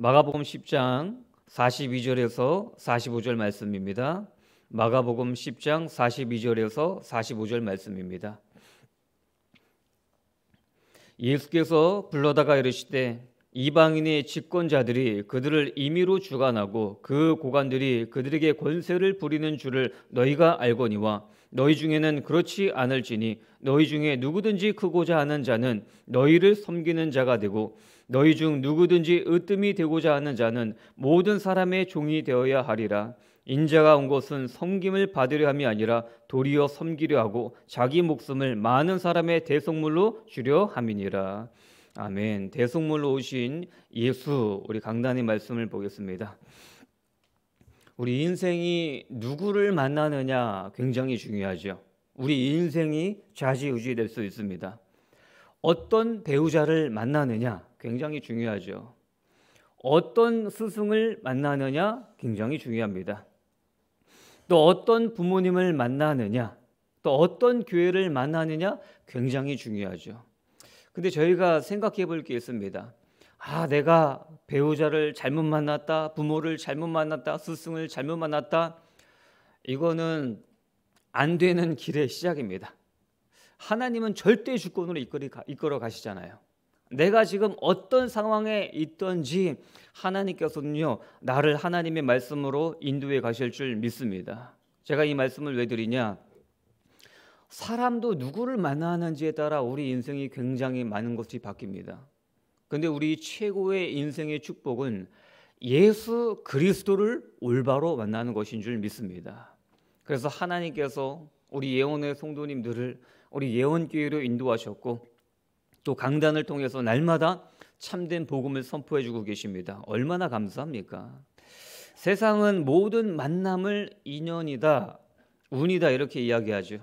마가복음 10장 42절에서 45절 말씀입니다. 마가복음 10장 42절에서 45절 말씀입니다. 예수께서 불러다가 이르시되 이방인의 집권자들이 그들을 임의로 주관하고 그 고관들이 그들에게 권세를 부리는 줄을 너희가 알거니와 너희 중에는 그렇지 않을지니 너희 중에 누구든지 크고자 하는 자는 너희를 섬기는 자가 되고 너희 중 누구든지 으뜸이 되고자 하는 자는 모든 사람의 종이 되어야 하리라. 인자가 온 것은 섬김을 받으려 함이 아니라 도리어 섬기려 하고 자기 목숨을 많은 사람의 대속물로 주려 함이니라. 아멘. 대속물로 오신 예수 우리 강단의 말씀을 보겠습니다. 우리 인생이 누구를 만나느냐 굉장히 중요하죠. 우리 인생이 좌지우지될 수 있습니다. 어떤 배우자를 만나느냐 굉장히 중요하죠. 어떤 스승을 만나느냐 굉장히 중요합니다. 또 어떤 부모님을 만나느냐, 또 어떤 교회를 만나느냐 굉장히 중요하죠. 근데 저희가 생각해 볼 게 있습니다. 아, 내가 배우자를 잘못 만났다, 부모를 잘못 만났다, 스승을 잘못 만났다. 이거는 안 되는 길의 시작입니다. 하나님은 절대 주권으로 이끌어 가시잖아요. 내가 지금 어떤 상황에 있던지 하나님께서는요 나를 하나님의 말씀으로 인도해 가실 줄 믿습니다. 제가 이 말씀을 왜 드리냐? 사람도 누구를 만나는지에 따라 우리 인생이 굉장히 많은 것이 바뀝니다. 근데 우리 최고의 인생의 축복은 예수 그리스도를 올바로 만나는 것인 줄 믿습니다. 그래서 하나님께서 우리 예언의 성도님들을 우리 예언 기회로 인도하셨고 또 강단을 통해서 날마다 참된 복음을 선포해 주고 계십니다. 얼마나 감사합니까? 세상은 모든 만남을 인연이다, 운이다 이렇게 이야기하죠.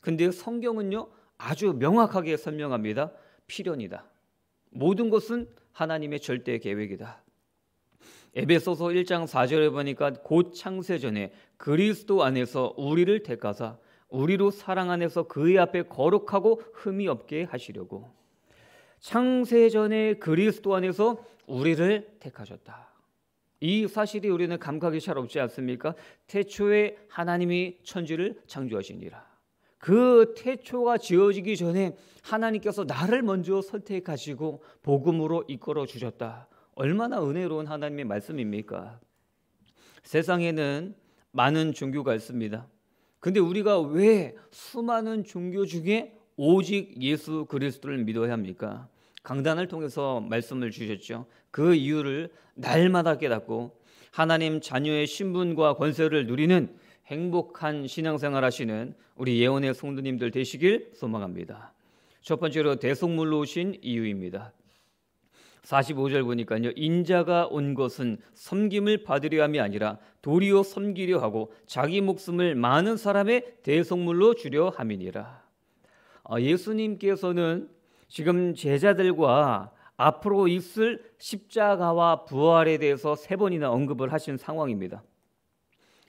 근데 성경은요 아주 명확하게 설명합니다. 필연이다. 모든 것은 하나님의 절대 계획이다. 에베소서 1장 4절에 보니까 곧 창세 전에 그리스도 안에서 우리를 택하사 우리로 사랑 안에서 그의 앞에 거룩하고 흠이 없게 하시려고 창세전에 그리스도 안에서 우리를 택하셨다. 이 사실이 우리는 감각이 잘 없지 않습니까? 태초에 하나님이 천지를 창조하시니라. 그 태초가 지어지기 전에 하나님께서 나를 먼저 선택하시고 복음으로 이끌어 주셨다. 얼마나 은혜로운 하나님의 말씀입니까? 세상에는 많은 종교가 있습니다. 근데 우리가 왜 수많은 종교 중에 오직 예수 그리스도를 믿어야 합니까? 강단을 통해서 말씀을 주셨죠. 그 이유를 날마다 깨닫고 하나님 자녀의 신분과 권세를 누리는 행복한 신앙생활 하시는 우리 예언의 성도님들 되시길 소망합니다. 첫 번째로 대속물로 오신 이유입니다. 45절 보니까요. 인자가 온 것은 섬김을 받으려 함이 아니라 도리어 섬기려 하고 자기 목숨을 많은 사람의 대속물로 주려 함이니라. 어, 예수님께서는 지금 제자들과 앞으로 있을 십자가와 부활에 대해서 세 번이나 언급을 하신 상황입니다.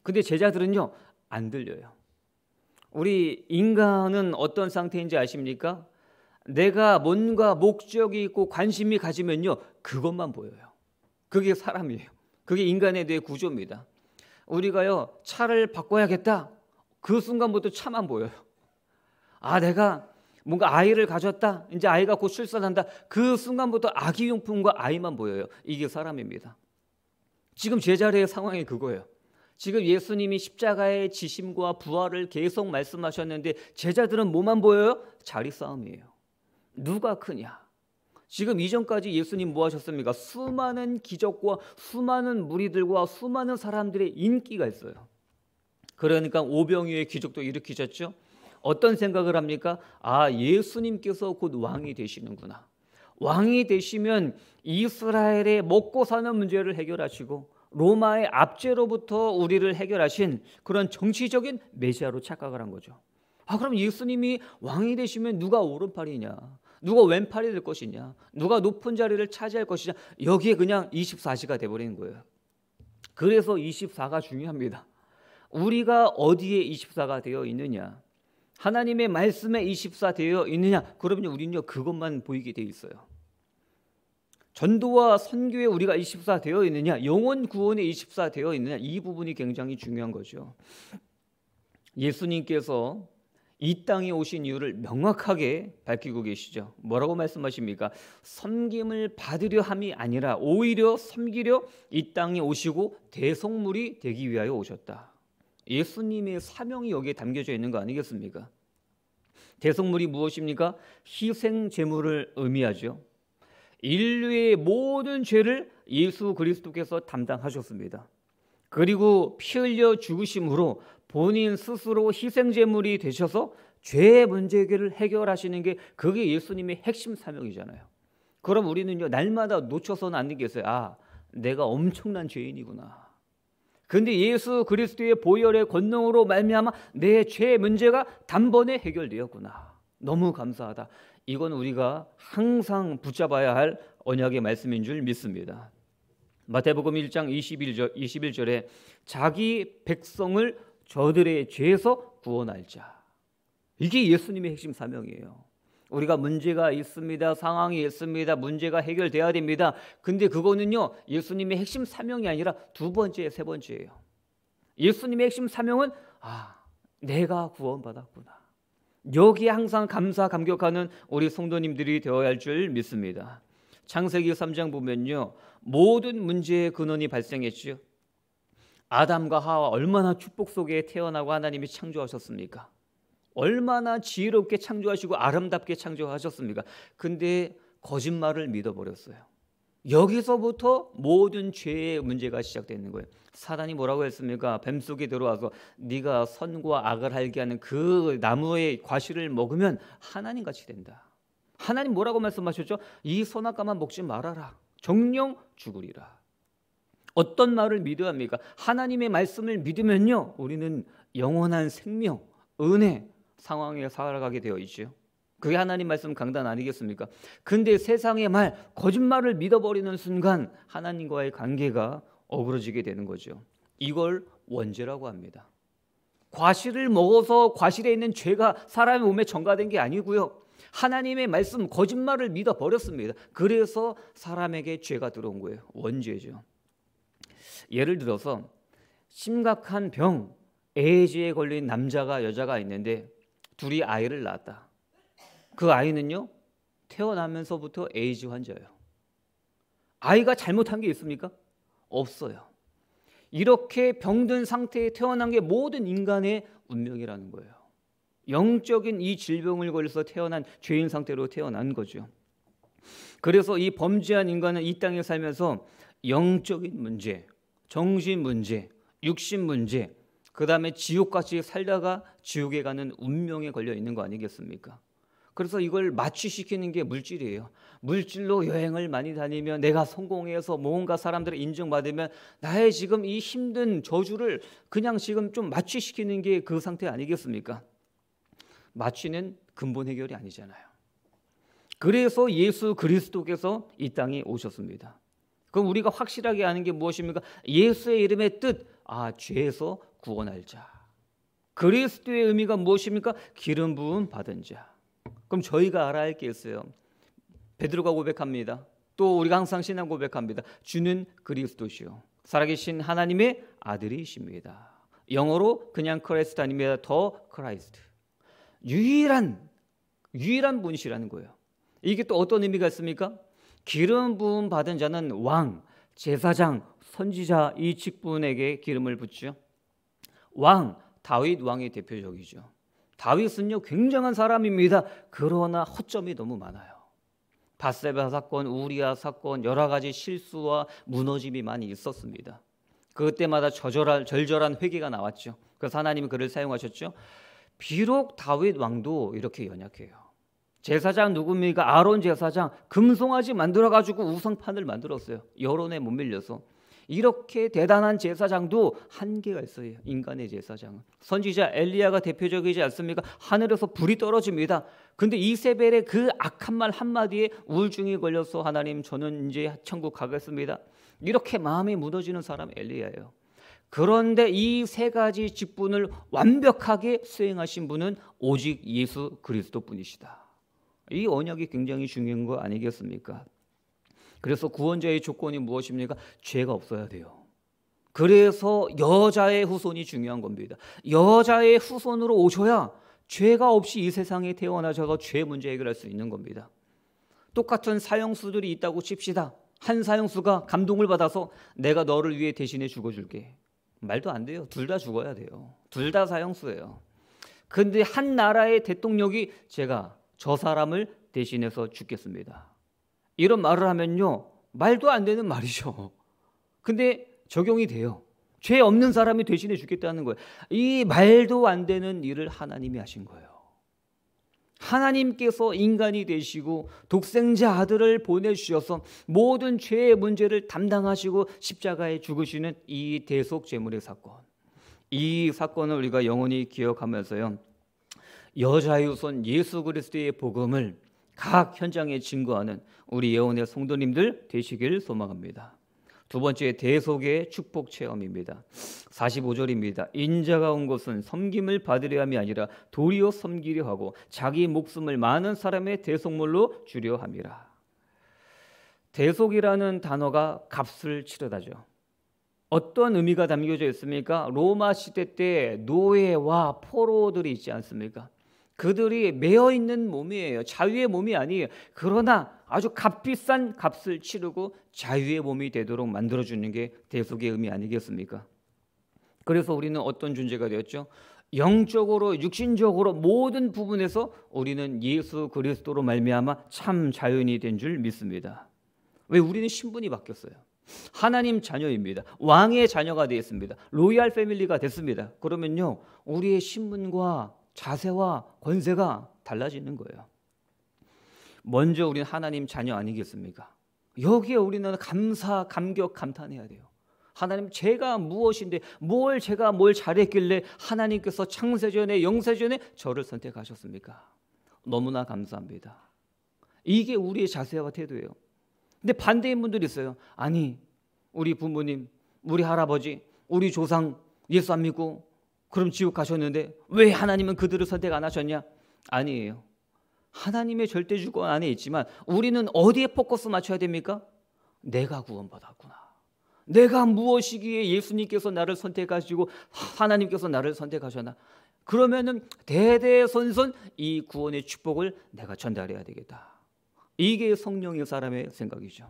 근데 제자들은요, 안 들려요. 우리 인간은 어떤 상태인지 아십니까? 내가 뭔가 목적이 있고 관심이 가지면요, 그것만 보여요. 그게 사람이에요. 그게 인간에 대해 구조입니다. 우리가요, 차를 바꿔야겠다. 그 순간부터 차만 보여요. 아, 내가 뭔가 아이를 가졌다. 이제 아이가 곧 출산한다. 그 순간부터 아기 용품과 아이만 보여요. 이게 사람입니다. 지금 제자리의 상황이 그거예요. 지금 예수님이 십자가의 지심과 부활을 계속 말씀하셨는데 제자들은 뭐만 보여요? 자리 싸움이에요. 누가 크냐? 지금 이전까지 예수님 뭐 하셨습니까? 수많은 기적과 수많은 무리들과 수많은 사람들의 인기가 있어요. 그러니까 오병이의 기적도 일으키셨죠. 어떤 생각을 합니까? 아, 예수님께서 곧 왕이 되시는구나. 왕이 되시면 이스라엘의 먹고 사는 문제를 해결하시고 로마의 압제로부터 우리를 해결하신 그런 정치적인 메시아로 착각을 한 거죠. 아, 그럼 예수님이 왕이 되시면 누가 오른팔이냐? 누가 왼팔이 될 것이냐? 누가 높은 자리를 차지할 것이냐? 여기에 그냥 24시가 돼버린 거예요. 그래서 24가 중요합니다. 우리가 어디에 24가 되어 있느냐? 하나님의 말씀에 24되어 있느냐? 그러면 우리는요 그것만 보이게 돼 있어요. 전도와 선교에 우리가 24 되어 있느냐, 영혼 구원에 24 되어 있느냐 이 부분이 굉장히 중요한 거죠. 예수님께서 이 땅에 오신 이유를 명확하게 밝히고 계시죠. 뭐라고 말씀하십니까? 섬김을 받으려 함이 아니라 오히려 섬기려 이 땅에 오시고 대성물이 되기 위하여 오셨다. 예수님의 사명이 여기에 담겨져 있는 거 아니겠습니까? 대성물이 무엇입니까? 희생 제물을 의미하죠. 인류의 모든 죄를 예수 그리스도께서 담당하셨습니다. 그리고 피 흘려 죽으심으로 본인 스스로 희생 제물이 되셔서 죄의 문제 해 해결하시는 게 그게 예수님의 핵심 사명이잖아요. 그럼 우리는요 날마다 놓쳐서는 안 되겠어요. 아, 내가 엄청난 죄인이구나. 근데 예수 그리스도의 보혈의 권능으로 말미암아 내 죄의 문제가 단번에 해결되었구나. 너무 감사하다. 이건 우리가 항상 붙잡아야 할 언약의 말씀인 줄 믿습니다. 마태복음 1장 21절, 21절에 자기 백성을 저들의 죄에서 구원할 자. 이게 예수님의 핵심 사명이에요. 우리가 문제가 있습니다. 상황이 있습니다. 문제가 해결돼야 됩니다. 근데 그거는요. 예수님의 핵심 사명이 아니라 두 번째, 세 번째예요. 예수님의 핵심 사명은 아, 내가 구원받았구나. 여기에 항상 감사 감격하는 우리 성도님들이 되어야 할 줄 믿습니다. 창세기 3장 보면요. 모든 문제의 근원이 발생했지요. 아담과 하와 얼마나 축복 속에 태어나고 하나님이 창조하셨습니까? 얼마나 지혜롭게 창조하시고 아름답게 창조하셨습니까? 근데 거짓말을 믿어버렸어요. 여기서부터 모든 죄의 문제가 시작되는 거예요. 사단이 뭐라고 했습니까? 뱀속에 들어와서 네가 선과 악을 알게 하는 그 나무의 과실을 먹으면 하나님 같이 된다. 하나님 뭐라고 말씀하셨죠? 이 선악과만 먹지 말아라. 정령 죽으리라. 어떤 말을 믿어야 합니까? 하나님의 말씀을 믿으면요. 우리는 영원한 생명, 은혜, 상황에 살아가게 되어 있지요. 그게 하나님 말씀 강단 아니겠습니까? 근데 세상의 말, 거짓말을 믿어버리는 순간 하나님과의 관계가 어그러지게 되는 거죠. 이걸 원죄라고 합니다. 과실을 먹어서 과실에 있는 죄가 사람의 몸에 전가된 게 아니고요. 하나님의 말씀 거짓말을 믿어 버렸습니다. 그래서 사람에게 죄가 들어온 거예요. 원죄죠. 예를 들어서 심각한 병, 에이즈에 걸린 남자가 여자가 있는데 둘이 아이를 낳았다. 그 아이는요 태어나면서부터 에이즈 환자예요. 아이가 잘못한 게 있습니까? 없어요. 이렇게 병든 상태에 태어난 게 모든 인간의 운명이라는 거예요. 영적인 이 질병을 걸려서 태어난 죄인 상태로 태어난 거죠. 그래서 이 범죄한 인간은 이 땅에 살면서 영적인 문제, 정신 문제, 육신 문제, 그 다음에 지옥까지 살다가 지옥에 가는 운명에 걸려 있는 거 아니겠습니까? 그래서 이걸 마취시키는 게 물질이에요. 물질로 여행을 많이 다니면 내가 성공해서 뭔가 사람들의 인정받으면 나의 지금 이 힘든 저주를 그냥 지금 좀 마취시키는 게 그 상태 아니겠습니까? 마취는 근본 해결이 아니잖아요. 그래서 예수 그리스도께서 이 땅에 오셨습니다. 그럼 우리가 확실하게 아는 게 무엇입니까? 예수의 이름의 뜻, 아, 죄에서 구원할 자. 그리스도의 의미가 무엇입니까? 기름 부음 받은 자. 그럼 저희가 알아야 할 게 있어요. 베드로가 고백합니다. 또 우리가 항상 신앙 고백합니다. 주는 그리스도시요. 살아계신 하나님의 아들이십니다. 영어로 그냥 크라이스트 아닙니다. 더 크라이스트. 유일한 유일한 분이시라는 거예요. 이게 또 어떤 의미가 있습니까? 기름 부음 받은 자는 왕, 제사장, 선지자 이 직분에게 기름을 붓죠. 왕 다윗 왕이 대표적이죠. 다윗은요 굉장한 사람입니다. 그러나 허점이 너무 많아요. 바세바 사건, 우리아 사건 여러 가지 실수와 무너짐이 많이 있었습니다. 그때마다 저절한, 절절한 회개가 나왔죠. 그래서 하나님이 그를 사용하셨죠. 비록 다윗 왕도 이렇게 연약해요. 제사장 누굽니까? 아론 제사장 금송아지 만들어 가지고 우상판을 만들었어요. 여론에 못 밀려서. 이렇게 대단한 제사장도 한계가 있어요. 인간의 제사장은. 선지자 엘리야가 대표적이지 않습니까? 하늘에서 불이 떨어집니다. 근데 이세벨의 그 악한 말 한마디에 우울증이 걸려서 하나님 저는 이제 천국 가겠습니다. 이렇게 마음이 무너지는 사람 엘리야예요. 그런데 이 세 가지 직분을 완벽하게 수행하신 분은 오직 예수 그리스도뿐이시다. 이 언약이 굉장히 중요한 거 아니겠습니까? 그래서 구원자의 조건이 무엇입니까? 죄가 없어야 돼요. 그래서 여자의 후손이 중요한 겁니다. 여자의 후손으로 오셔야 죄가 없이 이 세상에 태어나셔서 죄 문제 해결할 수 있는 겁니다. 똑같은 사형수들이 있다고 칩시다. 한 사형수가 감동을 받아서 내가 너를 위해 대신에 죽어줄게. 말도 안 돼요. 둘 다 죽어야 돼요. 둘 다 사형수예요. 근데 한 나라의 대통령이 제가 저 사람을 대신해서 죽겠습니다. 이런 말을 하면요. 말도 안 되는 말이죠. 근데 적용이 돼요. 죄 없는 사람이 대신해 주겠다는 거예요. 이 말도 안 되는 일을 하나님이 하신 거예요. 하나님께서 인간이 되시고 독생자 아들을 보내주셔서 모든 죄의 문제를 담당하시고 십자가에 죽으시는 이 대속 제물의 사건. 이 사건을 우리가 영원히 기억하면서요. 여자유손 예수 그리스도의 복음을 각 현장에 증거하는 우리 예언의 성도님들 되시길 소망합니다. 두 번째 대속의 축복 체험입니다. 45절입니다. 인자가 온 것은 섬김을 받으려 함이 아니라 도리어 섬기려 하고 자기 목숨을 많은 사람의 대속물로 주려 함이라. 대속이라는 단어가 값을 치르다죠. 어떤 의미가 담겨져 있습니까? 로마 시대 때 노예와 포로들이 있지 않습니까? 그들이 매어 있는 몸이에요. 자유의 몸이 아니에요. 그러나 아주 값비싼 값을 치르고 자유의 몸이 되도록 만들어 주는 게 대속의 의미 아니겠습니까? 그래서 우리는 어떤 존재가 되었죠? 영적으로 육신적으로 모든 부분에서 우리는 예수 그리스도로 말미암아 참 자연이 된 줄 믿습니다. 왜 우리는 신분이 바뀌었어요. 하나님 자녀입니다. 왕의 자녀가 되었습니다. 로얄 패밀리가 됐습니다. 그러면요. 우리의 신분과 자세와 권세가 달라지는 거예요. 먼저 우리는 하나님 자녀 아니겠습니까? 여기에 우리는 감사, 감격, 감탄해야 돼요. 하나님 제가 무엇인데 뭘 제가 뭘 잘했길래 하나님께서 창세전에 영세전에 저를 선택하셨습니까? 너무나 감사합니다. 이게 우리의 자세와 태도예요. 근데 반대인 분들이 있어요. 아니 우리 부모님, 우리 할아버지, 우리 조상 예수 안 믿고 그럼 지옥 가셨는데 왜 하나님은 그들을 선택 안 하셨냐? 아니에요. 하나님의 절대주권 안에 있지만 우리는 어디에 포커스 맞춰야 됩니까? 내가 구원받았구나. 내가 무엇이기에 예수님께서 나를 선택하시고 하나님께서 나를 선택하셨나? 그러면은 대대선선 이 구원의 축복을 내가 전달해야 되겠다. 이게 성령의 사람의 생각이죠.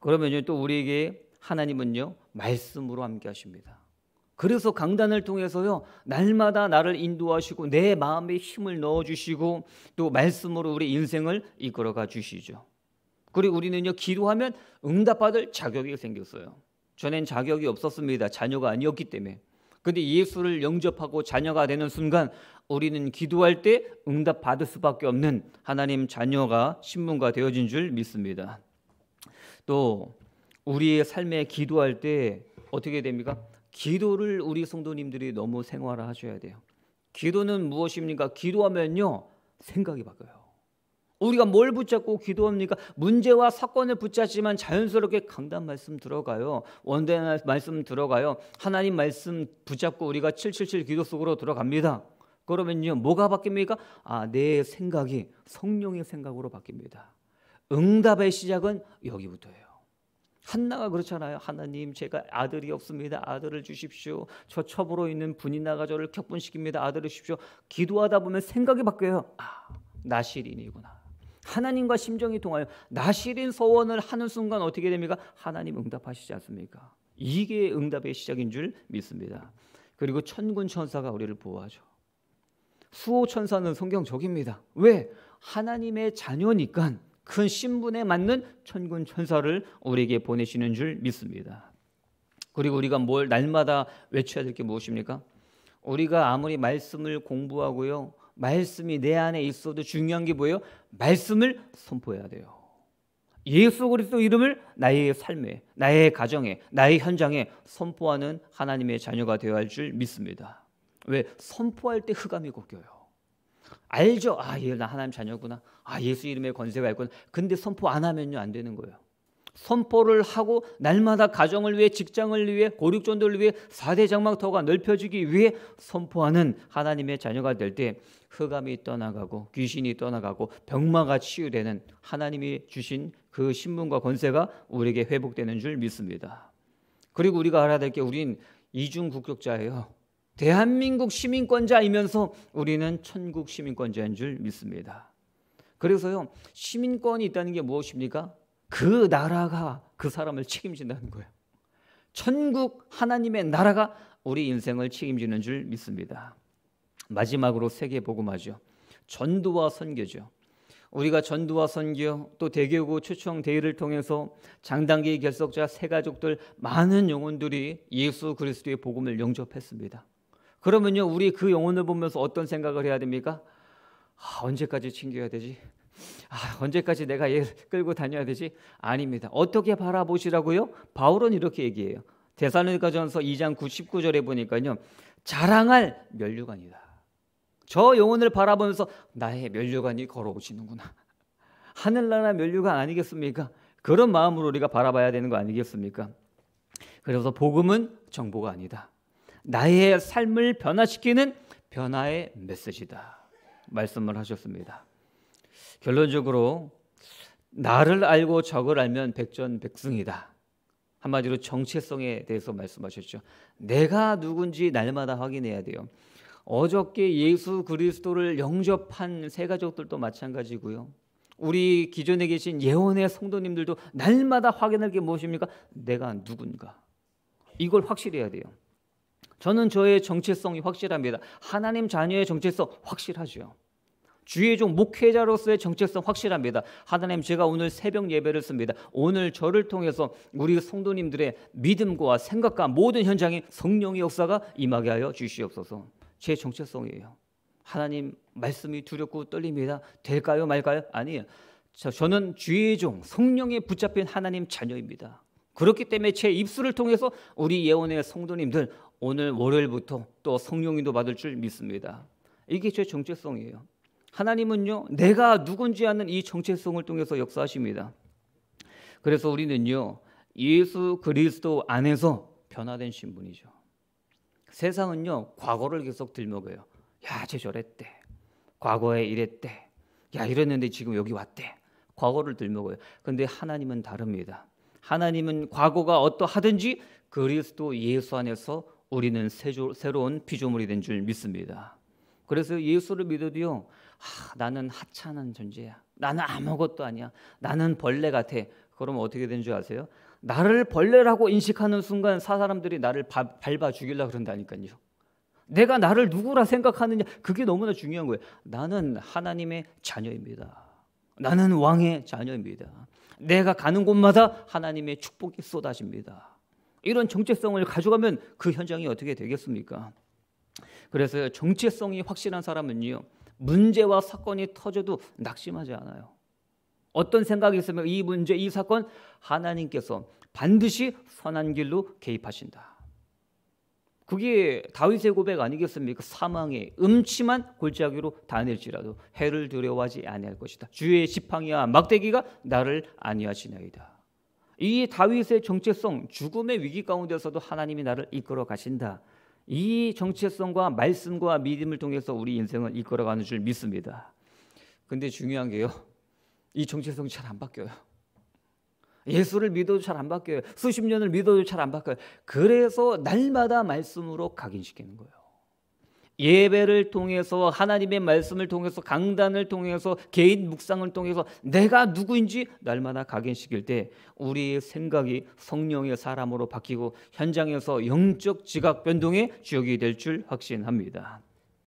그러면 또 우리에게 하나님은요 말씀으로 함께 하십니다. 그래서 강단을 통해서요, 날마다 나를 인도하시고, 내 마음에 힘을 넣어주시고, 또 말씀으로 우리 인생을 이끌어가 주시죠. 그리고 우리는요, 기도하면 응답받을 자격이 생겼어요. 전엔 자격이 없었습니다. 자녀가 아니었기 때문에. 근데 예수를 영접하고 자녀가 되는 순간 우리는 기도할 때 응답받을 수밖에 없는 하나님 자녀가 신문가 되어진 줄 믿습니다. 또 우리의 삶에 기도할 때 어떻게 됩니까? 기도를 우리 성도님들이 너무 생활화하셔야 돼요. 기도는 무엇입니까? 기도하면요 생각이 바뀌어요. 우리가 뭘 붙잡고 기도합니까? 문제와 사건을 붙잡지만 자연스럽게 강단 말씀 들어가요. 원대 말씀 들어가요. 하나님 말씀 붙잡고 우리가 777 기도 속으로 들어갑니다. 그러면요 뭐가 바뀝니까? 아내 생각이 성령의 생각으로 바뀝니다. 응답의 시작은 여기부터예요. 한나가 그렇잖아요. 하나님, 제가 아들이 없습니다. 아들을 주십시오. 저 첩으로 있는 분이 나가 저를 격분시킵니다. 아들을 주십시오. 기도하다 보면 생각이 바뀌어요. 아, 나시린이구나. 하나님과 심정이 통하여 나시린 소원을 하는 순간 어떻게 됩니까? 하나님 응답하시지 않습니까? 이게 응답의 시작인 줄 믿습니다. 그리고 천군 천사가 우리를 보호하죠. 수호 천사는 성경적입니다. 왜? 하나님의 자녀니까 큰 신분에 맞는 천군 천사를 우리에게 보내시는 줄 믿습니다. 그리고 우리가 뭘 날마다 외쳐야 될 게 무엇입니까? 우리가 아무리 말씀을 공부하고요. 말씀이 내 안에 있어도 중요한 게 뭐예요? 말씀을 선포해야 돼요. 예수 그리스도 이름을 나의 삶에, 나의 가정에, 나의 현장에 선포하는 하나님의 자녀가 되어야 할 줄 믿습니다. 왜 선포할 때 흑암이 꺾여요. 알죠. 아, 얘나 하나님 자녀구나. 아, 예수 이름의 권세가 있구나. 근데 선포 안 하면요 안 되는 거예요. 선포를 하고 날마다 가정을 위해 직장을 위해 고륙존들을 위해 4대 장막터가 넓혀지기 위해 선포하는 하나님의 자녀가 될 때 흑암이 떠나가고 귀신이 떠나가고 병마가 치유되는 하나님이 주신 그 신분과 권세가 우리에게 회복되는 줄 믿습니다. 그리고 우리가 알아야 될 게 우린 이중 국격자예요. 대한민국 시민권자이면서 우리는 천국 시민권자인 줄 믿습니다. 그래서요, 시민권이 있다는 게 무엇입니까? 그 나라가 그 사람을 책임진다는 거예요. 천국 하나님의 나라가 우리 인생을 책임지는 줄 믿습니다. 마지막으로 세계 복음화죠. 전도와 선교죠. 우리가 전두와 선교 또 대교구 초청 대회를 통해서 장단기 결석자 세 가족들 많은 영혼들이 예수 그리스도의 복음을 영접했습니다. 그러면요, 우리 그 영혼을 보면서 어떤 생각을 해야 됩니까? 아, 언제까지 챙겨야 되지? 아, 언제까지 내가 얘 끌고 다녀야 되지? 아닙니다. 어떻게 바라보시라고요? 바울은 이렇게 얘기해요. 대사로니가전서 2장 99절에 보니까요. 자랑할 면류관이다. 저 영혼을 바라보면서 나의 면류관이 걸어오시는구나. 하늘나라 면류관 아니겠습니까? 그런 마음으로 우리가 바라봐야 되는 거 아니겠습니까? 그래서 복음은 정보가 아니다. 나의 삶을 변화시키는 변화의 메시지다. 말씀을 하셨습니다. 결론적으로 나를 알고 적을 알면 백전백승이다. 한마디로 정체성에 대해서 말씀하셨죠. 내가 누군지 날마다 확인해야 돼요. 어저께 예수 그리스도를 영접한 세가족들도 마찬가지고요. 우리 기존에 계신 예언의 성도님들도 날마다 확인할 게 무엇입니까? 내가 누군가. 이걸 확실해야 돼요. 저는 저의 정체성이 확실합니다. 하나님 자녀의 정체성 확실하죠. 주의 종 목회자로서의 정체성 확실합니다. 하나님 제가 오늘 새벽 예배를 씁니다. 오늘 저를 통해서 우리 성도님들의 믿음과 생각과 모든 현장에 성령의 역사가 임하게 하여 주시옵소서. 제 정체성이에요. 하나님 말씀이 두렵고 떨립니다. 될까요 말까요? 아니에요. 자, 저는 주의 종 성령에 붙잡힌 하나님 자녀입니다. 그렇기 때문에 제 입술을 통해서 우리 예원의 성도님들 오늘 월요일부터 또성령이도 받을 줄 믿습니다. 이게 제 정체성이에요. 하나님은요, 내가 누군지 아는 이 정체성을 통해서 역사하십니다. 그래서 우리는요, 예수 그리스도 안에서 변화된 신분이죠. 세상은요, 과거를 계속 들먹여요. 야, 쟤 저랬대. 과거에 이랬대. 야, 이랬는데 지금 여기 왔대. 과거를 들먹어요. 근데 하나님은 다릅니다. 하나님은 과거가 어떠하든지 그리스도 예수 안에서 우리는 새조, 새로운 피조물이 된 줄 믿습니다. 그래서 예수를 믿어도요. 아, 나는 하찮은 존재야. 나는 아무것도 아니야. 나는 벌레 같아. 그럼 어떻게 된 줄 아세요? 나를 벌레라고 인식하는 순간 사 사람들이 나를 바, 밟아 죽이려고 그런다니까요. 내가 나를 누구라 생각하느냐 그게 너무나 중요한 거예요. 나는 하나님의 자녀입니다. 나는 왕의 자녀입니다. 내가 가는 곳마다 하나님의 축복이 쏟아집니다. 이런 정체성을 가져가면 그 현장이 어떻게 되겠습니까? 그래서 정체성이 확실한 사람은요. 문제와 사건이 터져도 낙심하지 않아요. 어떤 생각이 있으면 이 문제, 이 사건 하나님께서 반드시 선한 길로 개입하신다. 그게 다윗의 고백 아니겠습니까? 사망의 음침한 골짜기로 다닐지라도 해를 두려워하지 아니할 것이다. 주의 지팡이와 막대기가 나를 안위하시나이다. 이 다윗의 정체성, 죽음의 위기 가운데서도 하나님이 나를 이끌어 가신다. 이 정체성과 말씀과 믿음을 통해서 우리 인생을 이끌어가는 줄 믿습니다. 근데 중요한 게요. 이 정체성이 잘 안 바뀌어요. 예수를 믿어도 잘 안 바뀌어요. 수십 년을 믿어도 잘 안 바뀌어요. 그래서 날마다 말씀으로 각인시키는 거예요. 예배를 통해서 하나님의 말씀을 통해서 강단을 통해서 개인 묵상을 통해서 내가 누구인지 날마다 각인시킬 때 우리의 생각이 성령의 사람으로 바뀌고 현장에서 영적 지각 변동의 주역이 될 줄 확신합니다.